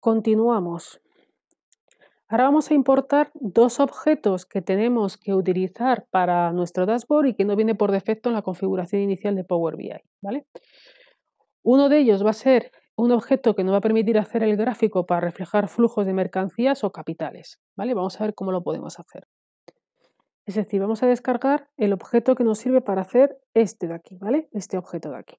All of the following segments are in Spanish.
Continuamos. Ahora vamos a importar dos objetos que tenemos que utilizar para nuestro dashboard y que no viene por defecto en la configuración inicial de Power BI. ¿vale? Uno de ellos va a ser un objeto que nos va a permitir hacer el gráfico para reflejar flujos de mercancías o capitales. ¿vale? Vamos a ver cómo lo podemos hacer. Es decir, vamos a descargar el objeto que nos sirve para hacer este de aquí, ¿vale? Este objeto de aquí.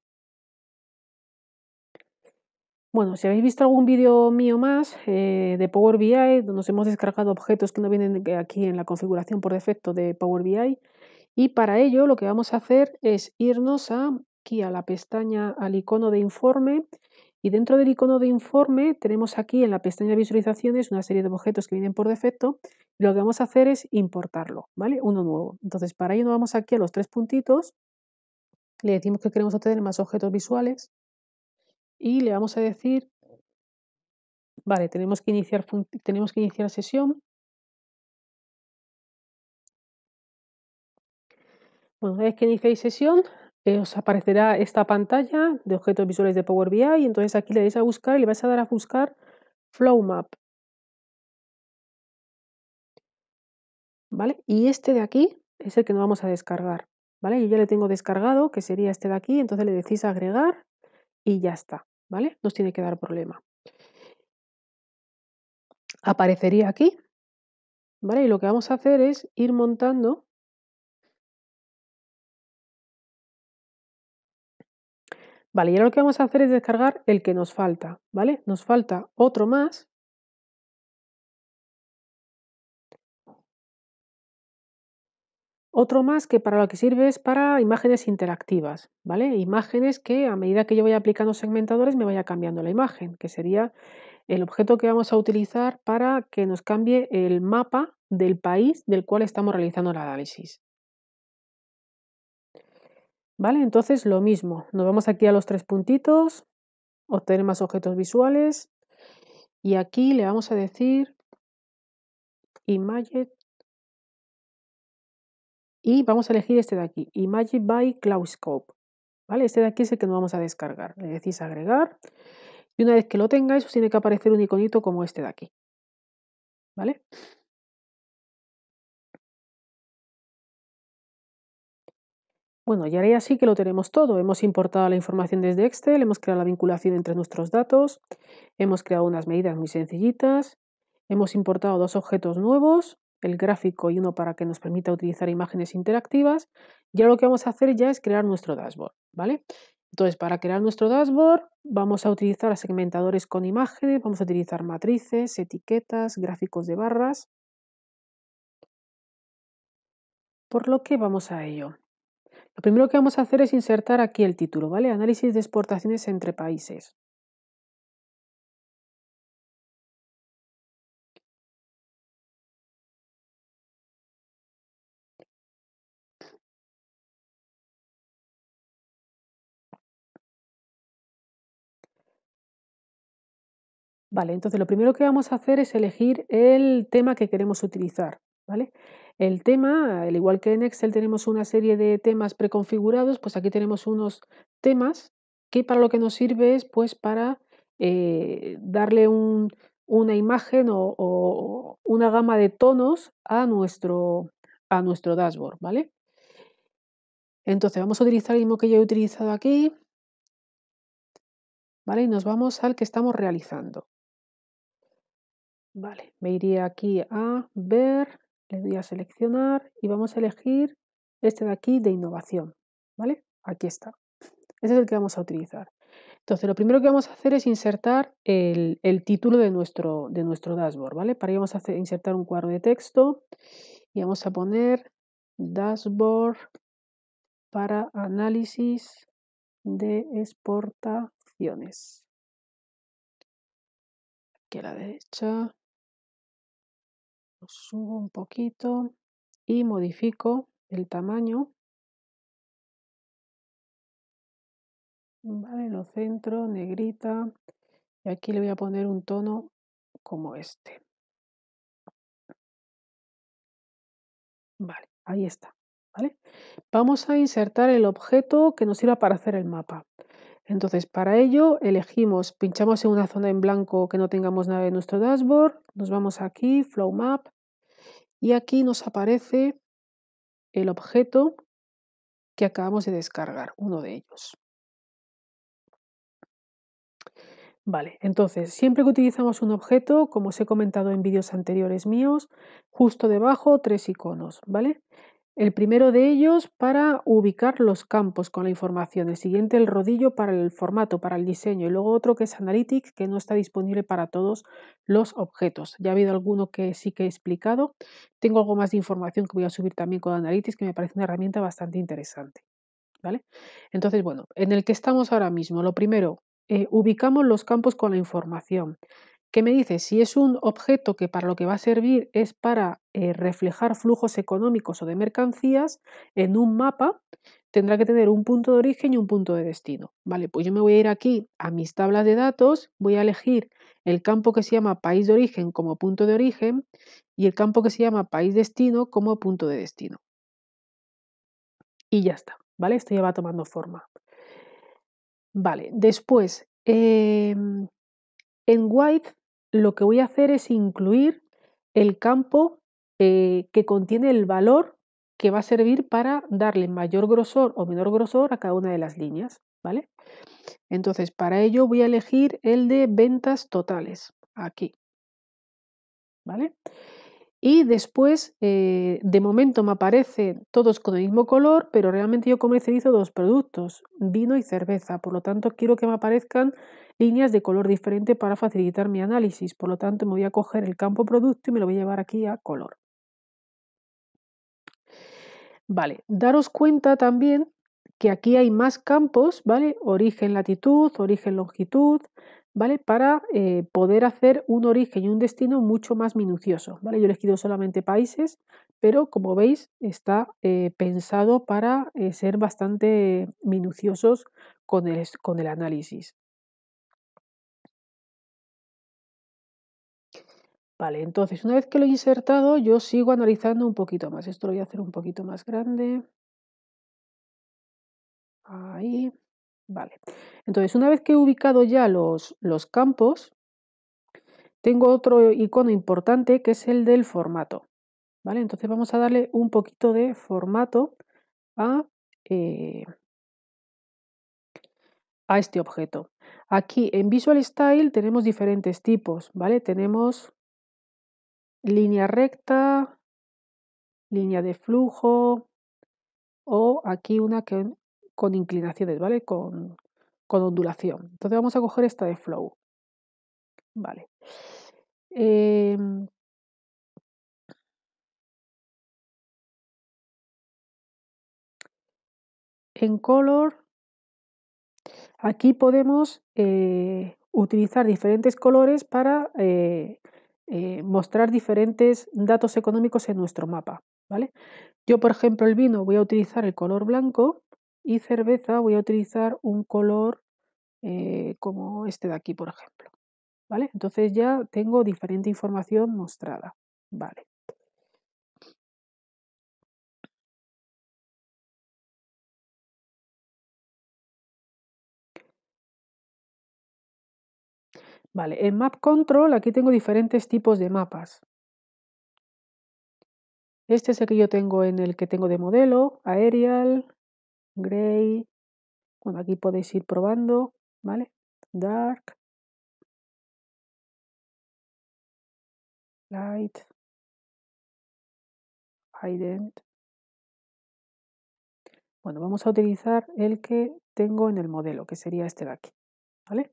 Bueno, si habéis visto algún vídeo mío más eh, de Power BI, donde nos hemos descargado objetos que no vienen aquí en la configuración por defecto de Power BI, y para ello lo que vamos a hacer es irnos aquí a la pestaña, al icono de informe, y dentro del icono de informe tenemos aquí en la pestaña de visualizaciones una serie de objetos que vienen por defecto, y lo que vamos a hacer es importarlo, ¿vale? Uno nuevo. Entonces, para ello nos vamos aquí a los tres puntitos, le decimos que queremos obtener más objetos visuales, y le vamos a decir, vale, tenemos que iniciar, tenemos que iniciar sesión. Bueno, una vez que iniciéis sesión, eh, os aparecerá esta pantalla de objetos visuales de Power BI y entonces aquí le vais a buscar y le vais a dar a buscar Flowmap. ¿Vale? Y este de aquí es el que nos vamos a descargar. ¿Vale? Yo ya le tengo descargado, que sería este de aquí, entonces le decís agregar y ya está. ¿vale? Nos tiene que dar problema. Aparecería aquí, ¿vale? Y lo que vamos a hacer es ir montando Vale, y ahora lo que vamos a hacer es descargar el que nos falta, ¿vale? Nos falta otro más Otro más que para lo que sirve es para imágenes interactivas, ¿vale? Imágenes que a medida que yo vaya aplicando segmentadores me vaya cambiando la imagen, que sería el objeto que vamos a utilizar para que nos cambie el mapa del país del cual estamos realizando el análisis. ¿Vale? Entonces lo mismo, nos vamos aquí a los tres puntitos, obtener más objetos visuales y aquí le vamos a decir Image y vamos a elegir este de aquí, Image by Cloud ¿Vale? Este de aquí es el que nos vamos a descargar. Le decís agregar. Y una vez que lo tengáis, os tiene que aparecer un iconito como este de aquí. ¿Vale? Bueno, y ahora ya sí que lo tenemos todo. Hemos importado la información desde Excel, hemos creado la vinculación entre nuestros datos, hemos creado unas medidas muy sencillitas, hemos importado dos objetos nuevos el gráfico y uno para que nos permita utilizar imágenes interactivas. Ya lo que vamos a hacer ya es crear nuestro dashboard, ¿vale? Entonces, para crear nuestro dashboard vamos a utilizar segmentadores con imágenes, vamos a utilizar matrices, etiquetas, gráficos de barras. Por lo que vamos a ello. Lo primero que vamos a hacer es insertar aquí el título, ¿vale? Análisis de exportaciones entre países. Vale, entonces lo primero que vamos a hacer es elegir el tema que queremos utilizar. ¿vale? El tema, al igual que en Excel tenemos una serie de temas preconfigurados, pues aquí tenemos unos temas que para lo que nos sirve es pues para eh, darle una imagen o, una gama de tonos a nuestro, a nuestro dashboard. ¿vale? Entonces vamos a utilizar el mismo que yo he utilizado aquí. ¿Vale? Y nos vamos al que estamos realizando. Vale, me iría aquí a ver, le doy a seleccionar y vamos a elegir este de aquí de innovación. ¿Vale? Aquí está. Ese es el que vamos a utilizar. Entonces, lo primero que vamos a hacer es insertar el, título de nuestro, dashboard, ¿vale? Para ello vamos a insertar un cuadro de texto y vamos a poner dashboard para análisis de exportaciones. Aquí a la derecha subo un poquito y modifico el tamaño. Vale, lo centro, negrita. Y aquí le voy a poner un tono como este. Vale, ahí está. ¿vale? Vamos a insertar el objeto que nos sirva para hacer el mapa. Entonces, para ello, elegimos, pinchamos en una zona en blanco que no tengamos nada en nuestro dashboard, nos vamos aquí, Flow Map, y aquí nos aparece el objeto que acabamos de descargar, uno de ellos. Vale, entonces, siempre que utilizamos un objeto, como os he comentado en vídeos anteriores míos, justo debajo tres iconos, ¿vale? El primero de ellos para ubicar los campos con la información, el siguiente el rodillo para el formato, para el diseño y luego otro que es Analytics que no está disponible para todos los objetos. Ya ha habido alguno que sí que he explicado. Tengo algo más de información que voy a subir también con Analytics que me parece una herramienta bastante interesante. ¿Vale? Entonces, bueno, en el que estamos ahora mismo, lo primero, eh, ubicamos los campos con la información. ¿Qué me dice? Si es un objeto que para lo que va a servir es para eh, reflejar flujos económicos o de mercancías en un mapa, tendrá que tener un punto de origen y un punto de destino. Vale, pues yo me voy a ir aquí a mis tablas de datos, voy a elegir el campo que se llama país de origen como punto de origen y el campo que se llama país destino como punto de destino. Y ya está, ¿vale? Esto ya va tomando forma. Vale, después, em, en White lo que voy a hacer es incluir el campo eh, que contiene el valor que va a servir para darle mayor grosor o menor grosor a cada una de las líneas, ¿vale? Entonces, para ello voy a elegir el de ventas totales, aquí, ¿vale? vale y después, eh, de momento me aparecen todos con el mismo color, pero realmente yo comercializo dos productos, vino y cerveza. Por lo tanto, quiero que me aparezcan líneas de color diferente para facilitar mi análisis. Por lo tanto, me voy a coger el campo producto y me lo voy a llevar aquí a color. Vale, daros cuenta también que aquí hay más campos, ¿vale? Origen, latitud, origen, longitud, ¿vale? Para eh, poder hacer un origen y un destino mucho más minucioso, ¿vale? Yo he elegido solamente países, pero como veis está eh, pensado para eh, ser bastante minuciosos con el, análisis. Vale, entonces una vez que lo he insertado yo sigo analizando un poquito más. Esto lo voy a hacer un poquito más grande. Ahí. Vale. Entonces, una vez que he ubicado ya los, los campos, tengo otro icono importante que es el del formato. ¿Vale? Entonces vamos a darle un poquito de formato a, eh, a este objeto. Aquí en Visual Style tenemos diferentes tipos, ¿vale? Tenemos línea recta, línea de flujo o aquí una que con inclinaciones, ¿vale? Con, ondulación. Entonces vamos a coger esta de flow. Vale. Em, en color, aquí podemos eh, utilizar diferentes colores para eh, eh, mostrar diferentes datos económicos en nuestro mapa. ¿vale? Yo, por ejemplo, el vino voy a utilizar el color blanco y cerveza voy a utilizar un color eh, como este de aquí, por ejemplo. ¿Vale? Entonces ya tengo diferente información mostrada. Vale. Vale, en Map Control aquí tengo diferentes tipos de mapas. Este es el que yo tengo en el que tengo de modelo, aerial, Gray. Bueno, aquí podéis ir probando, ¿vale? Dark. Light. Ident. Bueno, vamos a utilizar el que tengo en el modelo, que sería este de aquí, ¿vale?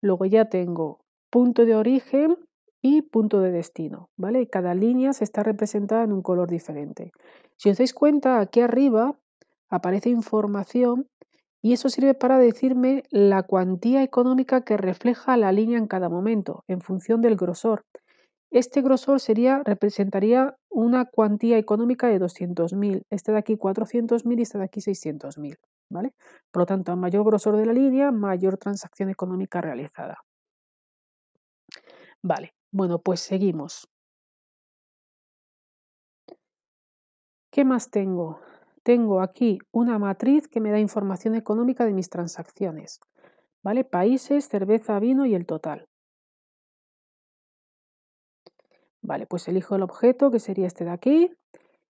Luego ya tengo punto de origen y punto de destino, ¿vale? Cada línea se está representada en un color diferente. Si os dais cuenta, aquí arriba aparece información y eso sirve para decirme la cuantía económica que refleja la línea en cada momento, en función del grosor. Este grosor sería, representaría una cuantía económica de 200.000, este de aquí 400.000 y este de aquí 600.000. ¿vale? Por lo tanto, a mayor grosor de la línea, mayor transacción económica realizada. Vale, bueno, pues seguimos. ¿Qué más tengo? tengo aquí una matriz que me da información económica de mis transacciones, ¿vale? Países, cerveza, vino y el total. Vale, pues elijo el objeto, que sería este de aquí,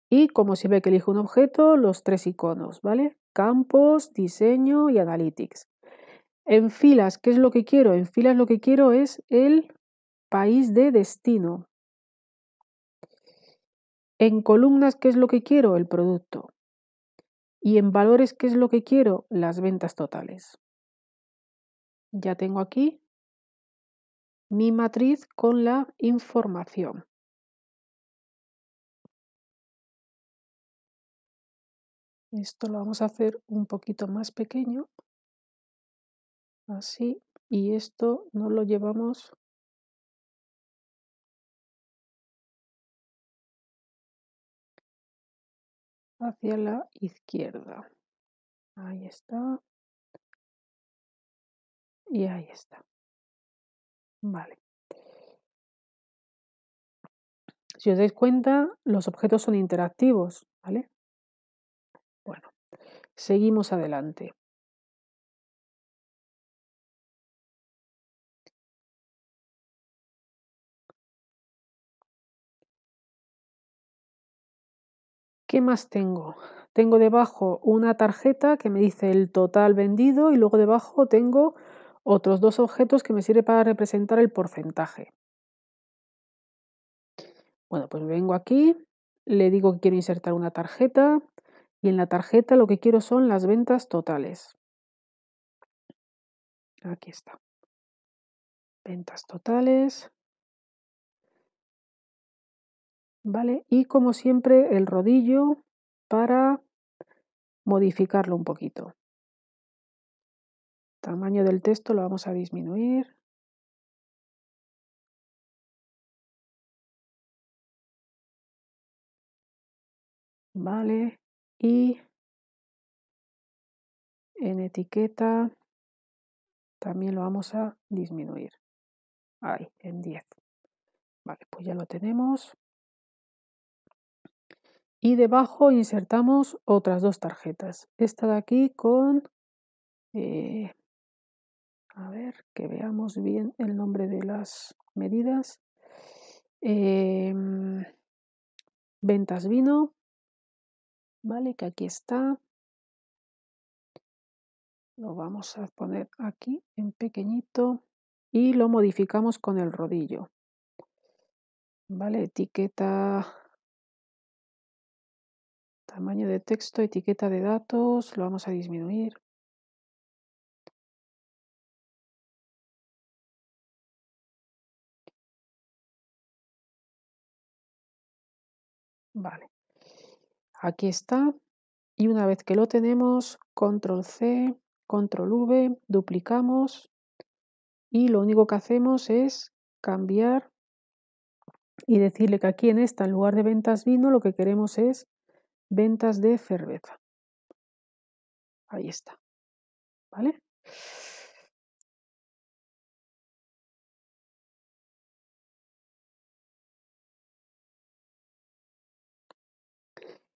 y como se ve que elijo un objeto, los tres iconos, ¿vale? Campos, diseño y analytics. En filas, ¿qué es lo que quiero? En filas lo que quiero es el país de destino. En columnas, ¿qué es lo que quiero? El producto. Y en valores, ¿qué es lo que quiero? Las ventas totales. Ya tengo aquí mi matriz con la información. Esto lo vamos a hacer un poquito más pequeño, así, y esto no lo llevamos hacia la izquierda. Ahí está. Y ahí está. Vale. Si os dais cuenta, los objetos son interactivos, ¿vale? Bueno, seguimos adelante. ¿Qué más tengo? Tengo debajo una tarjeta que me dice el total vendido y luego debajo tengo otros dos objetos que me sirven para representar el porcentaje. Bueno, pues vengo aquí, le digo que quiero insertar una tarjeta y en la tarjeta lo que quiero son las ventas totales. Aquí está. Ventas totales. ¿vale? Y como siempre el rodillo para modificarlo un poquito. tamaño del texto lo vamos a disminuir. Vale, y en etiqueta también lo vamos a disminuir. Ahí, en 10. Vale, pues ya lo tenemos y debajo insertamos otras dos tarjetas. Esta de aquí con... Eh, a ver, que veamos bien el nombre de las medidas. Em, ventas vino. Vale, que aquí está. Lo vamos a poner aquí en pequeñito y lo modificamos con el rodillo. Vale, etiqueta Tamaño de texto, etiqueta de datos, lo vamos a disminuir. Vale. Aquí está. Y una vez que lo tenemos, control C, control V, duplicamos. Y lo único que hacemos es cambiar y decirle que aquí en esta, en lugar de ventas vino, lo que queremos es ventas de cerveza. Ahí está. ¿Vale?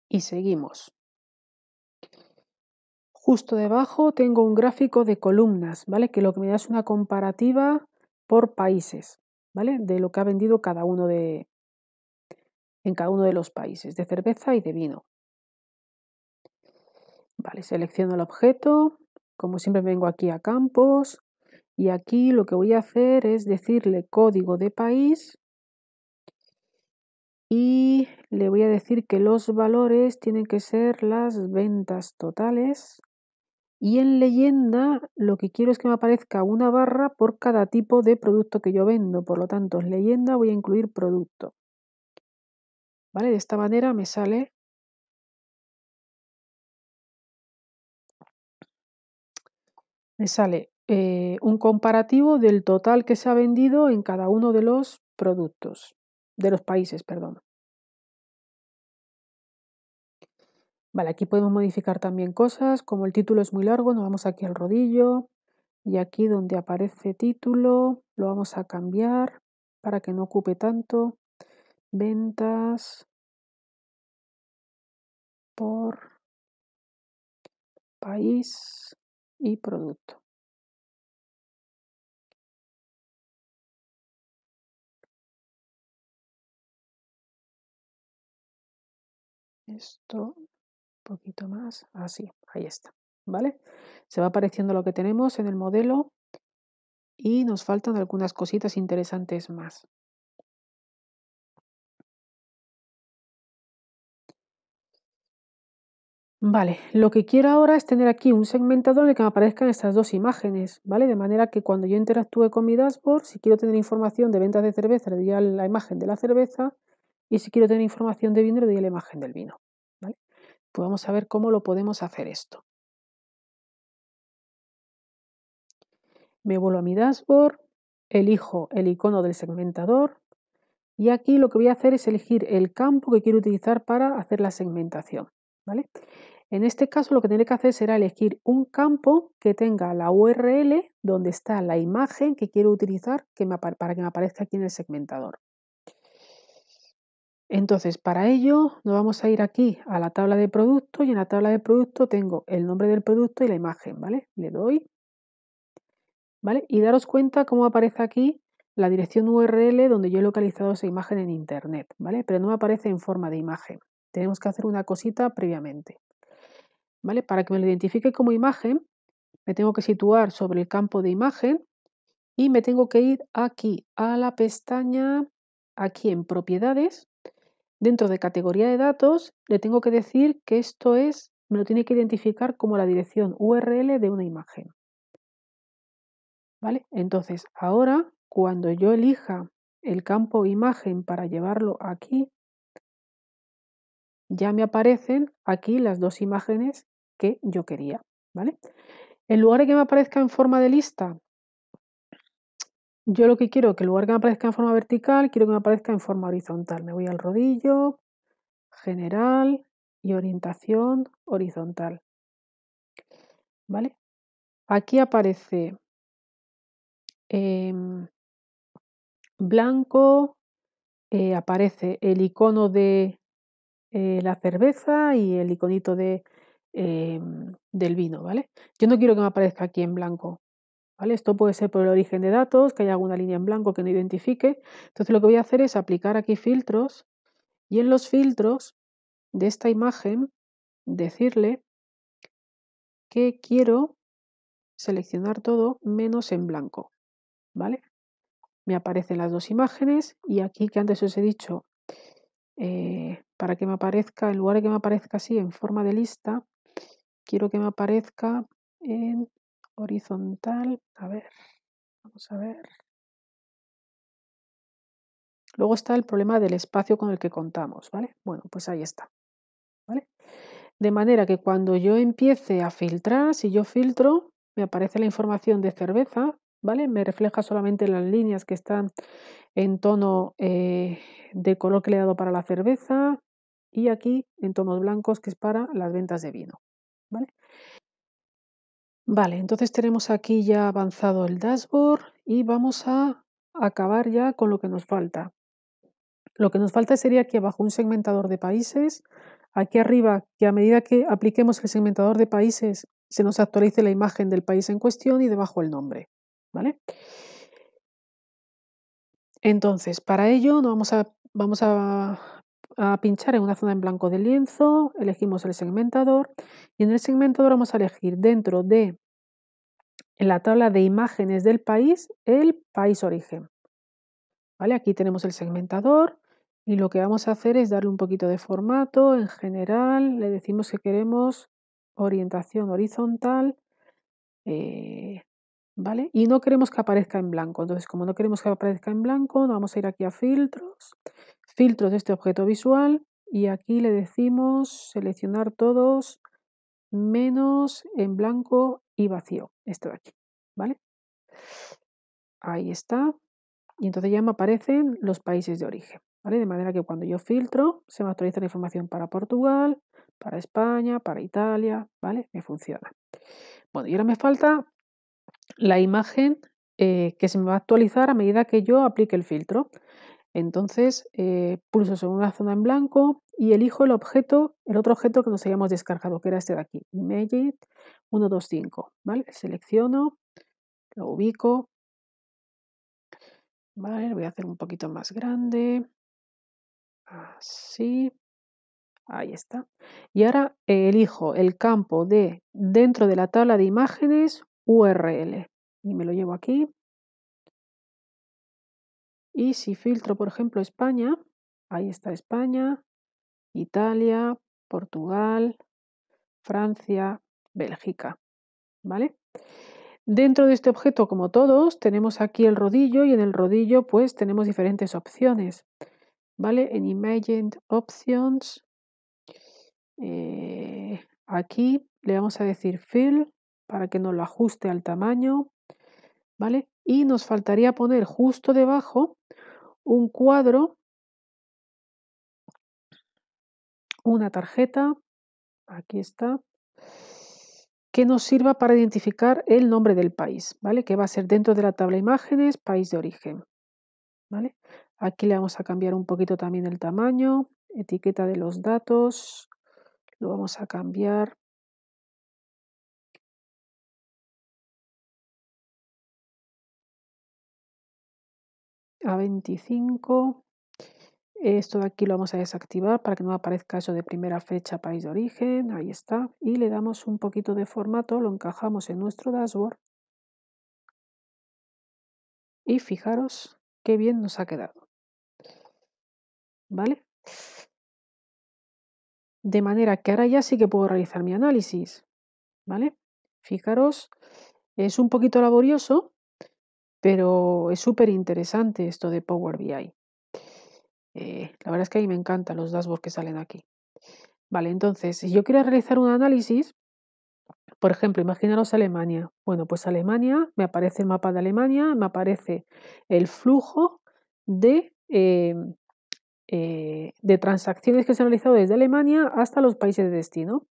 Y seguimos. Justo debajo tengo un gráfico de columnas, ¿vale? Que lo que me da es una comparativa por países, ¿vale? De lo que ha vendido cada uno de en cada uno de los países, de cerveza y de vino. Vale, selecciono el objeto. Como siempre vengo aquí a campos y aquí lo que voy a hacer es decirle código de país y le voy a decir que los valores tienen que ser las ventas totales. Y en leyenda lo que quiero es que me aparezca una barra por cada tipo de producto que yo vendo. Por lo tanto, en leyenda voy a incluir producto. ¿Vale? De esta manera me sale Me sale eh, un comparativo del total que se ha vendido en cada uno de los productos, de los países, perdón. Vale, aquí podemos modificar también cosas, como el título es muy largo, nos vamos aquí al rodillo y aquí donde aparece título lo vamos a cambiar para que no ocupe tanto. Ventas por país y producto. Esto un poquito más, así, ahí está, ¿vale? Se va apareciendo lo que tenemos en el modelo y nos faltan algunas cositas interesantes más. Vale, lo que quiero ahora es tener aquí un segmentador en el que me aparezcan estas dos imágenes, ¿vale? De manera que cuando yo interactúe con mi dashboard, si quiero tener información de ventas de cerveza, le doy la imagen de la cerveza, y si quiero tener información de vino, le doy la imagen del vino, ¿vale? Pues vamos a ver cómo lo podemos hacer esto. Me vuelvo a mi dashboard, elijo el icono del segmentador, y aquí lo que voy a hacer es elegir el campo que quiero utilizar para hacer la segmentación, ¿vale? En este caso lo que tiene que hacer será elegir un campo que tenga la URL donde está la imagen que quiero utilizar para que me aparezca aquí en el segmentador. Entonces, para ello nos vamos a ir aquí a la tabla de producto y en la tabla de producto tengo el nombre del producto y la imagen, ¿vale? Le doy, ¿vale? Y daros cuenta cómo aparece aquí la dirección URL donde yo he localizado esa imagen en internet, ¿vale? Pero no me aparece en forma de imagen. Tenemos que hacer una cosita previamente. Para que me lo identifique como imagen, me tengo que situar sobre el campo de imagen y me tengo que ir aquí a la pestaña, aquí en propiedades, dentro de categoría de datos, le tengo que decir que esto es, me lo tiene que identificar como la dirección URL de una imagen. ¿Vale? Entonces, ahora, cuando yo elija el campo imagen para llevarlo aquí, ya me aparecen aquí las dos imágenes yo quería, ¿vale? En lugar de que me aparezca en forma de lista, yo lo que quiero que el lugar que me aparezca en forma vertical, quiero que me aparezca en forma horizontal. Me voy al rodillo, general y orientación horizontal. ¿Vale? Aquí aparece em, blanco, eh, aparece el icono de eh, la cerveza y el iconito de Em, del vino, ¿vale? Yo no quiero que me aparezca aquí en blanco, ¿vale? Esto puede ser por el origen de datos, que haya alguna línea en blanco que no identifique. Entonces lo que voy a hacer es aplicar aquí filtros y en los filtros de esta imagen decirle que quiero seleccionar todo menos en blanco, ¿vale? Me aparecen las dos imágenes y aquí que antes os he dicho, eh, para que me aparezca, en lugar de que me aparezca así en forma de lista, quiero que me aparezca en horizontal. A ver, vamos a ver. Luego está el problema del espacio con el que contamos, ¿vale? Bueno, pues ahí está, ¿vale? De manera que cuando yo empiece a filtrar, si yo filtro, me aparece la información de cerveza, ¿vale? Me refleja solamente las líneas que están en tono eh, de color que le he dado para la cerveza y aquí en tonos blancos que es para las ventas de vino, ¿vale? entonces tenemos aquí ya avanzado el dashboard y vamos a acabar ya con lo que nos falta. Lo que nos falta sería aquí abajo un segmentador de países, aquí arriba que a medida que apliquemos el segmentador de países se nos actualice la imagen del país en cuestión y debajo el nombre, ¿vale? Entonces, para ello vamos a, vamos a a pinchar en una zona en blanco del lienzo, elegimos el segmentador y en el segmentador vamos a elegir dentro de en la tabla de imágenes del país el país origen. ¿Vale? Aquí tenemos el segmentador y lo que vamos a hacer es darle un poquito de formato. En general le decimos que queremos orientación horizontal. Eh, ¿Vale? Y no queremos que aparezca en blanco. Entonces, como no queremos que aparezca en blanco, vamos a ir aquí a filtros filtros de este objeto visual y aquí le decimos seleccionar todos menos en blanco y vacío, esto de aquí, ¿vale? Ahí está. Y entonces ya me aparecen los países de origen, ¿vale? De manera que cuando yo filtro, se me actualiza la información para Portugal, para España, para Italia, ¿vale? Me funciona. Bueno, y ahora me falta la imagen eh, que se me va a actualizar a medida que yo aplique el filtro. Entonces eh, pulso sobre una zona en blanco y elijo el objeto, el otro objeto que nos habíamos descargado, que era este de aquí, Image 125, ¿vale? Selecciono, lo ubico, voy a hacer un poquito más grande, así, ahí está. Y ahora eh, elijo el campo de dentro de la tabla de imágenes URL y me lo llevo aquí y si filtro, por ejemplo, España, ahí está España, Italia, Portugal, Francia, Bélgica. ¿Vale? Dentro de este objeto, como todos, tenemos aquí el rodillo y en el rodillo pues tenemos diferentes opciones. ¿Vale? En Imagined Options, eh, aquí le vamos a decir Fill para que nos lo ajuste al tamaño. ¿Vale? y nos faltaría poner justo debajo un cuadro, una tarjeta, aquí está, que nos sirva para identificar el nombre del país, ¿vale? Que va a ser dentro de la tabla imágenes, país de origen, ¿vale? Aquí le vamos a cambiar un poquito también el tamaño, etiqueta de los datos, lo vamos a cambiar a 25. Esto de aquí lo vamos a desactivar para que no aparezca eso de primera fecha, país de origen. Ahí está. Y le damos un poquito de formato, lo encajamos en nuestro dashboard. Y fijaros qué bien nos ha quedado. ¿Vale? De manera que ahora ya sí que puedo realizar mi análisis. ¿Vale? Fijaros, es un poquito laborioso, pero es súper interesante esto de Power BI. Eh, la verdad es que a mí me encantan los dashboards que salen aquí. Vale, entonces, si yo quiero realizar un análisis, por ejemplo, imaginaros Alemania. Bueno, pues Alemania, me aparece el mapa de Alemania, me aparece el flujo de, eh, eh, de transacciones que se han realizado desde Alemania hasta los países de destino.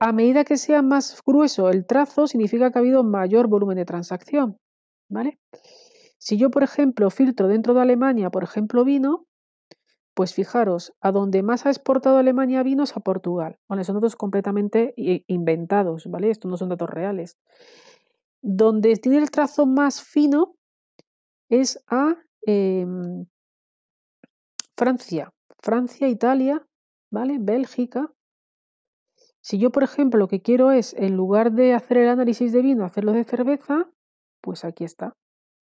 A medida que sea más grueso el trazo, significa que ha habido mayor volumen de transacción. ¿Vale? Si yo, por ejemplo, filtro dentro de Alemania, por ejemplo, vino, pues fijaros, a donde más ha exportado Alemania vinos a Portugal. son datos completamente inventados, ¿vale? Estos no son datos reales. Donde tiene el trazo más fino es a em, Francia. Francia, Italia, ¿vale? Bélgica. Si yo, por ejemplo, lo que quiero es, en lugar de hacer el análisis de vino, hacerlo de cerveza, pues aquí está.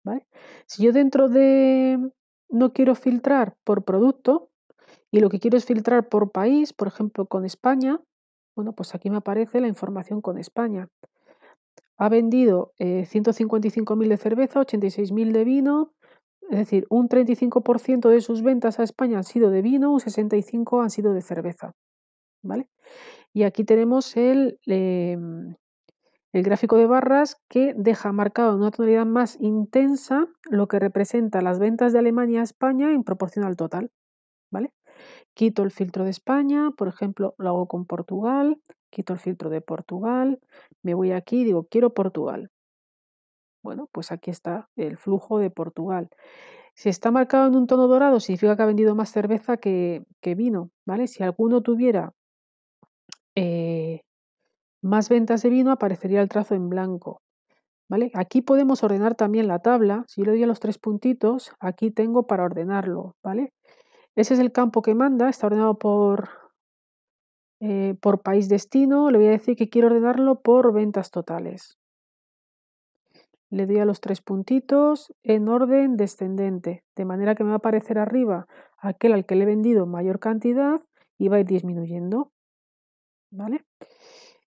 ¿vale? Si yo dentro de no quiero filtrar por producto y lo que quiero es filtrar por país, por ejemplo, con España, bueno, pues aquí me aparece la información con España. Ha vendido 155.000 eh, de cerveza, 86.000 de vino, es decir, un 35% de sus ventas a España han sido de vino, un 65% han sido de cerveza. ¿Vale? Y aquí tenemos el, em, el gráfico de barras que deja marcado en una tonalidad más intensa lo que representa las ventas de Alemania a España en proporción al total. ¿Vale? Quito el filtro de España, por ejemplo, lo hago con Portugal, quito el filtro de Portugal, me voy aquí y digo, quiero Portugal. Bueno, pues aquí está el flujo de Portugal. Si está marcado en un tono dorado, significa que ha vendido más cerveza que, vino, ¿vale? Si alguno tuviera eh, más ventas de vino, aparecería el trazo en blanco. ¿Vale? Aquí podemos ordenar también la tabla. Si le doy a los tres puntitos, aquí tengo para ordenarlo. ¿vale? Ese es el campo que manda, está ordenado por, eh, por país destino. Le voy a decir que quiero ordenarlo por ventas totales. Le doy a los tres puntitos en orden descendente, de manera que me va a aparecer arriba aquel al que le he vendido mayor cantidad y va a ir disminuyendo. ¿Vale?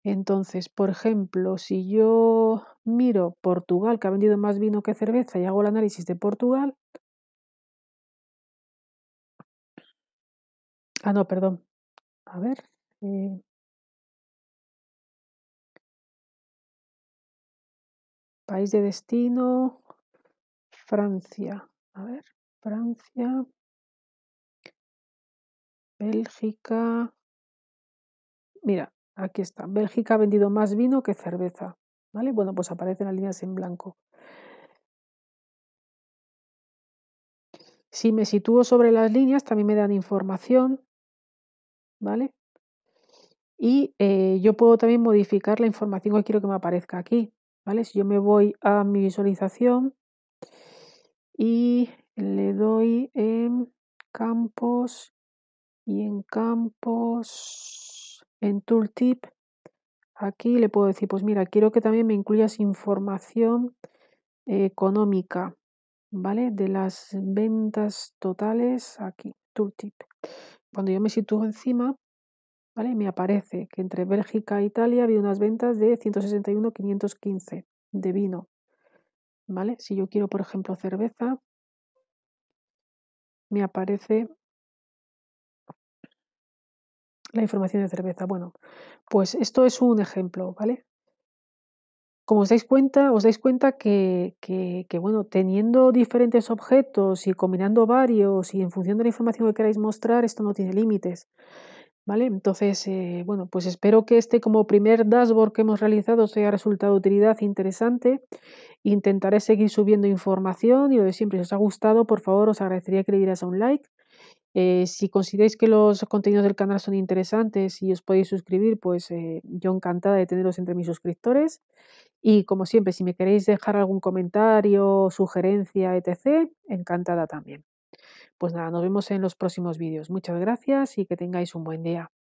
Entonces, por ejemplo, si yo miro Portugal, que ha vendido más vino que cerveza, y hago el análisis de Portugal. Ah, no, perdón. A ver. Eh País de destino, Francia. A ver, Francia, Bélgica. Mira, Aquí está. Bélgica ha vendido más vino que cerveza. ¿Vale? Bueno, pues aparecen las líneas en blanco. Si me sitúo sobre las líneas, también me dan información. ¿Vale? Y eh, yo puedo también modificar la información que quiero que me aparezca aquí. ¿Vale? Si yo me voy a mi visualización y le doy en campos y en campos en Tooltip, aquí le puedo decir, pues mira, quiero que también me incluyas información económica, ¿vale? De las ventas totales, aquí, Tooltip. Cuando yo me sitúo encima, ¿vale? Me aparece que entre Bélgica e Italia había unas ventas de 161.515 de vino, ¿vale? Si yo quiero, por ejemplo, cerveza, me aparece la información de cerveza. Bueno, pues esto es un ejemplo, ¿vale? Como os dais cuenta, os dais cuenta que, que, bueno, teniendo diferentes objetos y combinando varios y en función de la información que queráis mostrar, esto no tiene límites. ¿Vale? Entonces, eh, bueno, pues espero que este como primer dashboard que hemos realizado os haya resultado de utilidad interesante. Intentaré seguir subiendo información y lo de siempre, si os ha gustado, por favor, os agradecería que le dieras a un like eh, si consideráis que los contenidos del canal son interesantes y os podéis suscribir, pues eh, yo encantada de teneros entre mis suscriptores. Y como siempre, si me queréis dejar algún comentario, sugerencia, etc., encantada también. Pues nada, nos vemos en los próximos vídeos. Muchas gracias y que tengáis un buen día.